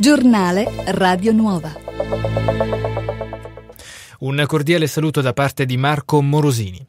Giornale Radio Nuova. Un cordiale saluto da parte di Marco Morosini.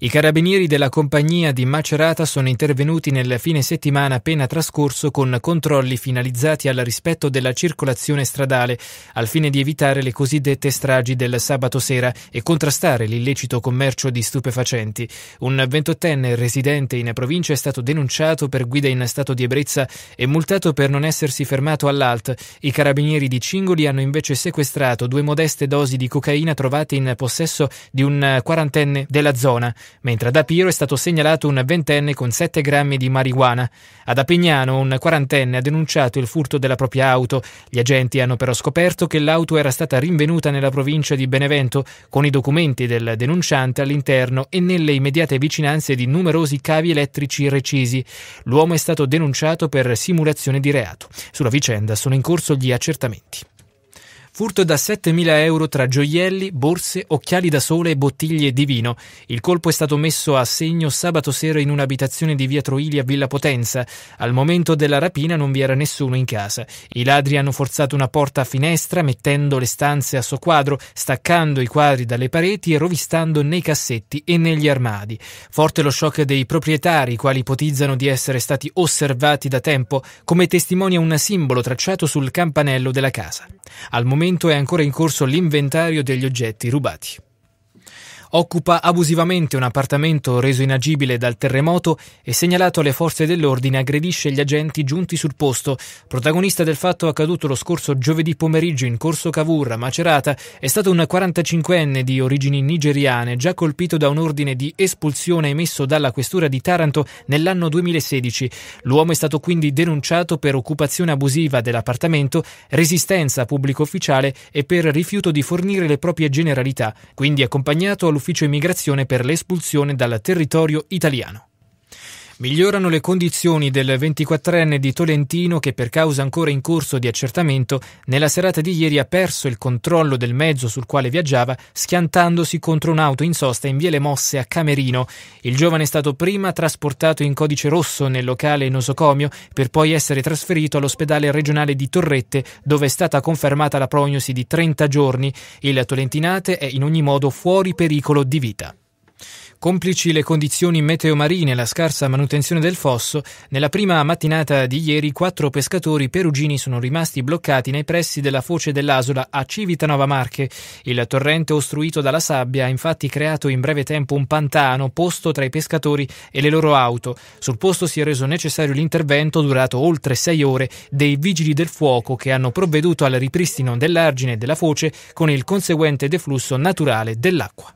I carabinieri della compagnia di Macerata sono intervenuti nel fine settimana appena trascorso con controlli finalizzati al rispetto della circolazione stradale, al fine di evitare le cosiddette stragi del sabato sera e contrastare l'illecito commercio di stupefacenti. Un ventottenne residente in provincia è stato denunciato per guida in stato di ebbrezza e multato per non essersi fermato all'alt. I carabinieri di Cingoli hanno invece sequestrato due modeste dosi di cocaina trovate risultati in possesso di un quarantenne della zona, mentre ad Apiro è stato segnalato un ventenne con 7 grammi di marijuana. Ad Apignano un quarantenne ha denunciato il furto della propria auto. Gli agenti hanno però scoperto che l'auto era stata rinvenuta nella provincia di Benevento con i documenti del denunciante all'interno e nelle immediate vicinanze di numerosi cavi elettrici recisi. L'uomo è stato denunciato per simulazione di reato. Sulla vicenda sono in corso gli accertamenti. Furto da 7.000 euro tra gioielli, borse, occhiali da sole e bottiglie di vino. Il colpo è stato messo a segno sabato sera in un'abitazione di via Troili a Villa Potenza. Al momento della rapina non vi era nessuno in casa. I ladri hanno forzato una porta a finestra mettendo le stanze a soqquadro, staccando i quadri dalle pareti e rovistando nei cassetti e negli armadi. Forte lo shock dei proprietari, i quali ipotizzano di essere stati osservati da tempo, come testimonia un simbolo tracciato sul campanello della casa. Al momento momento è ancora in corso l'inventario degli oggetti rubati occupa abusivamente un appartamento reso inagibile dal terremoto e segnalato alle forze dell'ordine aggredisce gli agenti giunti sul posto. Protagonista del fatto accaduto lo scorso giovedì pomeriggio in Corso Cavour, Macerata, è stato un 45enne di origini nigeriane già colpito da un ordine di espulsione emesso dalla questura di Taranto nell'anno 2016. L'uomo è stato quindi denunciato per occupazione abusiva dell'appartamento, resistenza a pubblico ufficiale e per rifiuto di fornire le proprie generalità, quindi accompagnato all'ufficio dell'Ufficio Immigrazione per l'espulsione dal territorio italiano. Migliorano le condizioni del 24enne di Tolentino che per causa ancora in corso di accertamento nella serata di ieri ha perso il controllo del mezzo sul quale viaggiava schiantandosi contro un'auto in sosta in Viele Mosse a Camerino. Il giovane è stato prima trasportato in codice rosso nel locale nosocomio per poi essere trasferito all'ospedale regionale di Torrette dove è stata confermata la prognosi di 30 giorni. Il Tolentinate è in ogni modo fuori pericolo di vita. Complici le condizioni meteomarine e la scarsa manutenzione del fosso, nella prima mattinata di ieri quattro pescatori perugini sono rimasti bloccati nei pressi della foce dell'Asola a Civitanova Marche. Il torrente ostruito dalla sabbia ha infatti creato in breve tempo un pantano posto tra i pescatori e le loro auto. Sul posto si è reso necessario l'intervento durato oltre sei ore dei vigili del fuoco che hanno provveduto al ripristino dell'argine della foce con il conseguente deflusso naturale dell'acqua.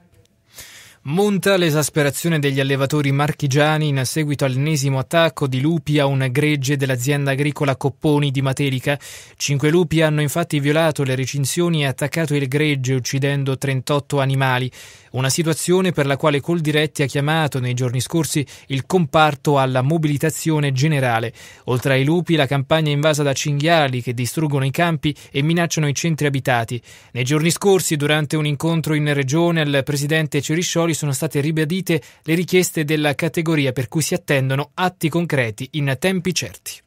Monta l'esasperazione degli allevatori marchigiani in seguito all'ennesimo attacco di lupi a un gregge dell'azienda agricola Copponi di Materica. Cinque lupi hanno infatti violato le recinzioni e attaccato il gregge uccidendo 38 animali, una situazione per la quale Coldiretti ha chiamato nei giorni scorsi il comparto alla mobilitazione generale. Oltre ai lupi, la campagna è invasa da cinghiali che distruggono i campi e minacciano i centri abitati. Nei giorni scorsi, durante un incontro in regione, il presidente Ceriscioli sono state ribadite le richieste della categoria per cui si attendono atti concreti in tempi certi.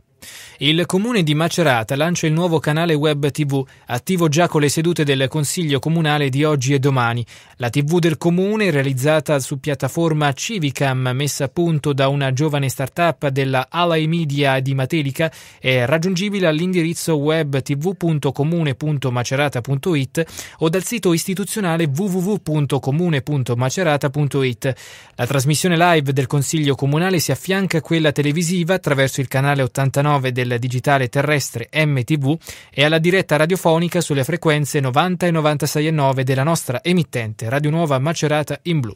Il comune di Macerata lancia il nuovo canale web TV, attivo già con le sedute del Consiglio Comunale di oggi e domani. La TV del comune, realizzata su piattaforma Civicam, messa a punto da una giovane start-up della Alai Media di Matelica, è raggiungibile all'indirizzo web tv.comune.macerata.it o dal sito istituzionale www.comune.macerata.it. La trasmissione live del Consiglio Comunale si affianca a quella televisiva attraverso il canale 89 19 del digitale terrestre MTV e alla diretta radiofonica sulle frequenze 90 e 96 e 9 della nostra emittente Radio Nuova Macerata in Blu.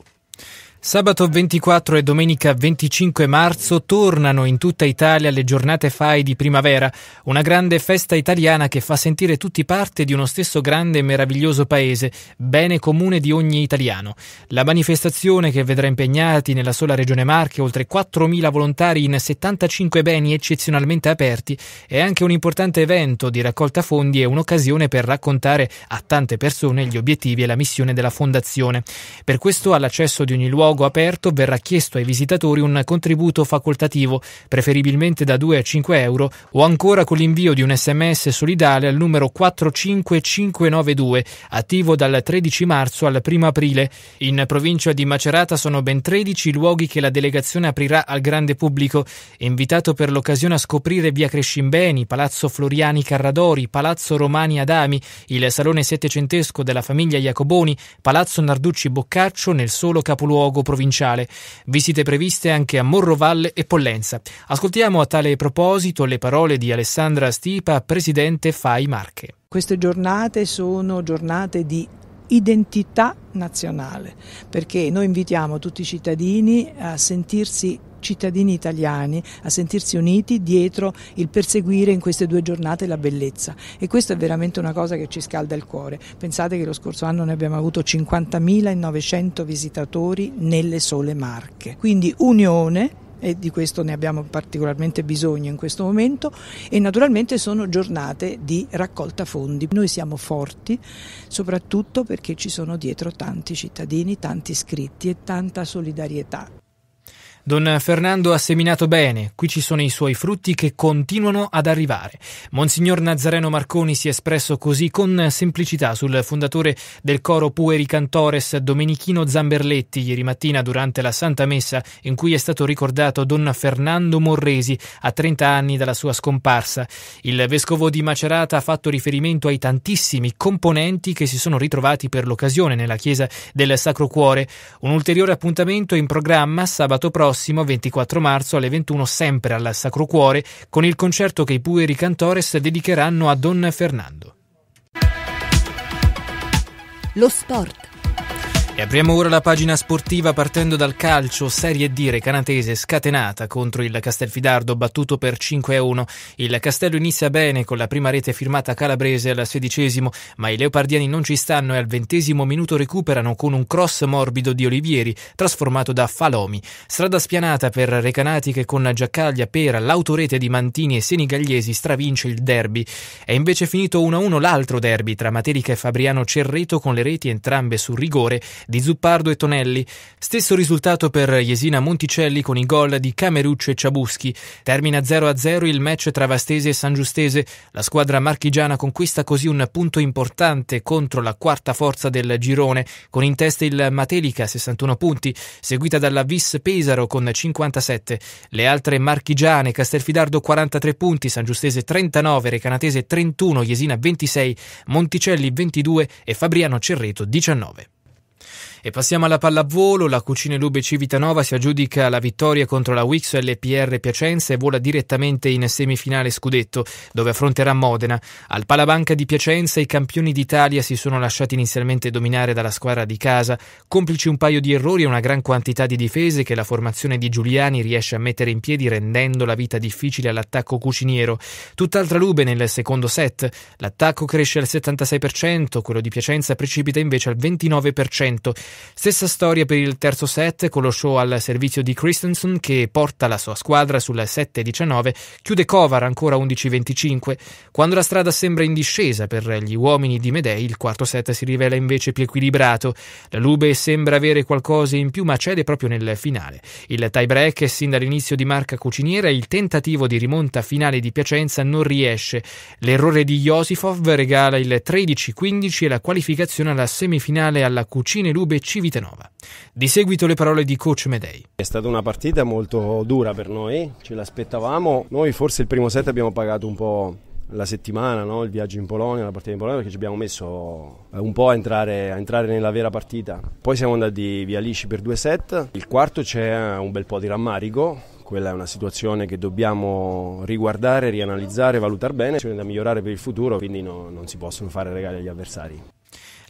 Sabato 24 e domenica 25 marzo tornano in tutta Italia le giornate FAI di primavera, una grande festa italiana che fa sentire tutti parte di uno stesso grande e meraviglioso paese, bene comune di ogni italiano. La manifestazione che vedrà impegnati nella sola regione Marche oltre 4.000 volontari in 75 beni eccezionalmente aperti è anche un importante evento di raccolta fondi e un'occasione per raccontare a tante persone gli obiettivi e la missione della fondazione. Per questo all'accesso di ogni luogo luogo aperto verrà chiesto ai visitatori un contributo facoltativo, preferibilmente da 2 a 5 euro, o ancora con l'invio di un sms solidale al numero 45592, attivo dal 13 marzo al 1 aprile. In provincia di Macerata sono ben 13 luoghi che la delegazione aprirà al grande pubblico, invitato per l'occasione a scoprire via Crescimbeni, Palazzo Floriani Carradori, Palazzo Romani Adami, il Salone Settecentesco della famiglia Jacoboni, Palazzo Narducci Boccaccio nel solo capoluogo provinciale. Visite previste anche a Morrovalle e Pollenza. Ascoltiamo a tale proposito le parole di Alessandra Stipa, presidente FAI Marche. Queste giornate sono giornate di identità nazionale, perché noi invitiamo tutti i cittadini a sentirsi cittadini italiani a sentirsi uniti dietro il perseguire in queste due giornate la bellezza e questa è veramente una cosa che ci scalda il cuore. Pensate che lo scorso anno ne abbiamo avuto 50.900 visitatori nelle sole Marche. Quindi unione e di questo ne abbiamo particolarmente bisogno in questo momento e naturalmente sono giornate di raccolta fondi. Noi siamo forti soprattutto perché ci sono dietro tanti cittadini, tanti iscritti e tanta solidarietà. Don Fernando ha seminato bene, qui ci sono i suoi frutti che continuano ad arrivare. Monsignor Nazareno Marconi si è espresso così con semplicità sul fondatore del coro Pueri Cantores, Domenichino Zamberletti, ieri mattina durante la Santa Messa in cui è stato ricordato Don Fernando Morresi a 30 anni dalla sua scomparsa. Il vescovo di Macerata ha fatto riferimento ai tantissimi componenti che si sono ritrovati per l'occasione nella chiesa del Sacro Cuore. Un ulteriore appuntamento in programma sabato prossimo prossimo 24 marzo alle 21 sempre al Sacro Cuore con il concerto che i Pueri Cantores dedicheranno a Don Fernando. Lo sport e apriamo ora la pagina sportiva partendo dal calcio, Serie D recanatese scatenata contro il Castelfidardo battuto per 5-1. Il Castello inizia bene con la prima rete firmata calabrese al sedicesimo, ma i leopardiani non ci stanno e al ventesimo minuto recuperano con un cross morbido di Olivieri, trasformato da Falomi. Strada spianata per Recanati che con Giaccaglia, Pera, l'autorete di Mantini e Senigagliesi stravince il derby. È invece finito 1-1 l'altro derby tra Materica e Fabriano Cerreto con le reti entrambe su rigore di Zuppardo e Tonelli, stesso risultato per Jesina Monticelli con i gol di Cameruccio e Ciabuschi. Termina 0-0 il match tra Vastese e San Giustese. La squadra marchigiana conquista così un punto importante contro la quarta forza del girone, con in testa il Matelica 61 punti, seguita dalla Vis Pesaro con 57. Le altre marchigiane, Castelfidardo 43 punti, San Giustese 39, Recanatese 31, Jesina 26, Monticelli 22 e Fabriano Cerreto 19. E passiamo alla pallavolo, la Cucina Lube Civitanova si aggiudica la vittoria contro la Wix LPR Piacenza e vola direttamente in semifinale scudetto, dove affronterà Modena. Al Palabanca di Piacenza i campioni d'Italia si sono lasciati inizialmente dominare dalla squadra di casa, complici un paio di errori e una gran quantità di difese che la formazione di Giuliani riesce a mettere in piedi rendendo la vita difficile all'attacco cuciniero. Tutt'altra Lube nel secondo set, l'attacco cresce al 76%, quello di Piacenza precipita invece al 29%. Stessa storia per il terzo set con lo show al servizio di Christensen che porta la sua squadra sul 7-19, chiude Kovar ancora 11-25. Quando la strada sembra in discesa per gli uomini di Medei, il quarto set si rivela invece più equilibrato. La Lube sembra avere qualcosa in più ma cede proprio nel finale. Il tie break è sin dall'inizio di Marca Cuciniera e il tentativo di rimonta finale di Piacenza non riesce. L'errore di Josifov regala il 13-15 e la qualificazione alla semifinale alla Cucine Lube Civitanova. Di seguito le parole di coach Medei. È stata una partita molto dura per noi, ce l'aspettavamo. Noi forse il primo set abbiamo pagato un po' la settimana, no? il viaggio in Polonia, la partita in Polonia, perché ci abbiamo messo eh, un po' a entrare, a entrare nella vera partita. Poi siamo andati via lisci per due set. Il quarto c'è un bel po' di rammarico. Quella è una situazione che dobbiamo riguardare, rianalizzare, valutare bene, c'è da migliorare per il futuro, quindi no, non si possono fare regali agli avversari.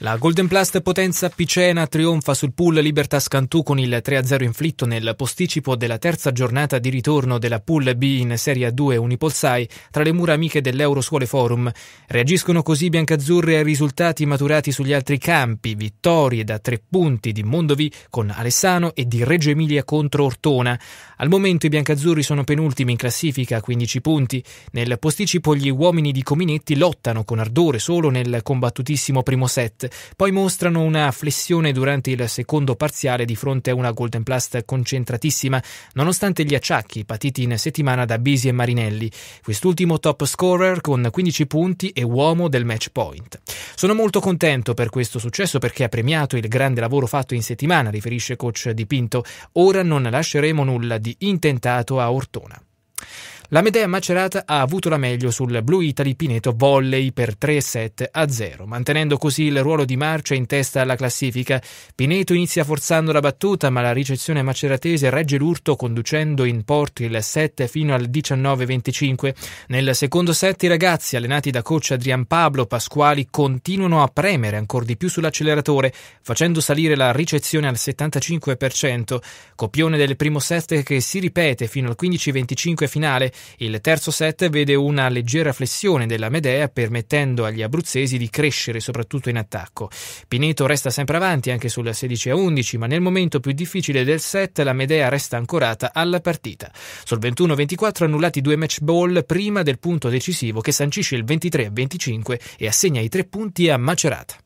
La Golden Plast Potenza Picena trionfa sul pool Libertà Scantù con il 3-0 inflitto nel posticipo della terza giornata di ritorno della Pool B in Serie A2 Unipolsai tra le mura amiche dell'Eurosuole Forum. Reagiscono così i biancazzurri ai risultati maturati sugli altri campi, vittorie da tre punti di Mondovi con Alessano e di Reggio Emilia contro Ortona. Al momento i biancazzurri sono penultimi in classifica a 15 punti. Nel posticipo gli uomini di Cominetti lottano con ardore solo nel combattutissimo primo set poi mostrano una flessione durante il secondo parziale di fronte a una Golden Plast concentratissima, nonostante gli acciacchi patiti in settimana da Bisi e Marinelli, quest'ultimo top scorer con 15 punti e uomo del match point. Sono molto contento per questo successo perché ha premiato il grande lavoro fatto in settimana, riferisce coach Dipinto. Ora non lasceremo nulla di intentato a Ortona. La Medea Macerata ha avuto la meglio sul Blue Italy Pineto Volley per 3 7 a 0, mantenendo così il ruolo di marcia in testa alla classifica. Pineto inizia forzando la battuta, ma la ricezione maceratese regge l'urto conducendo in porto il 7 fino al 19-25. Nel secondo set i ragazzi, allenati da coach Adrian Pablo Pasquali, continuano a premere ancora di più sull'acceleratore, facendo salire la ricezione al 75%, copione del primo set che si ripete fino al 15-25 finale. Il terzo set vede una leggera flessione della Medea permettendo agli abruzzesi di crescere soprattutto in attacco. Pineto resta sempre avanti anche sulla 16 a 11, ma nel momento più difficile del set la Medea resta ancorata alla partita. Sul 21-24 annullati due match ball prima del punto decisivo che sancisce il 23 a 25 e assegna i tre punti a Macerata.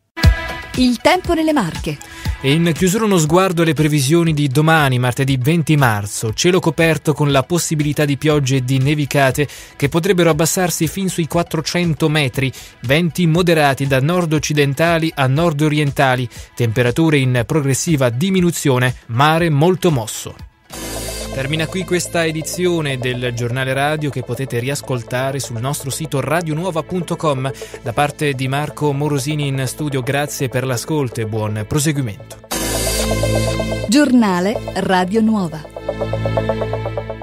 Il tempo nelle Marche. E in chiusura uno sguardo alle previsioni di domani, martedì 20 marzo. Cielo coperto con la possibilità di piogge e di nevicate che potrebbero abbassarsi fin sui 400 metri. Venti moderati da nord-occidentali a nord-orientali. Temperature in progressiva diminuzione. Mare molto mosso. Termina qui questa edizione del giornale radio che potete riascoltare sul nostro sito radionuova.com. Da parte di Marco Morosini in studio, grazie per l'ascolto e buon proseguimento. Giornale Radio Nuova.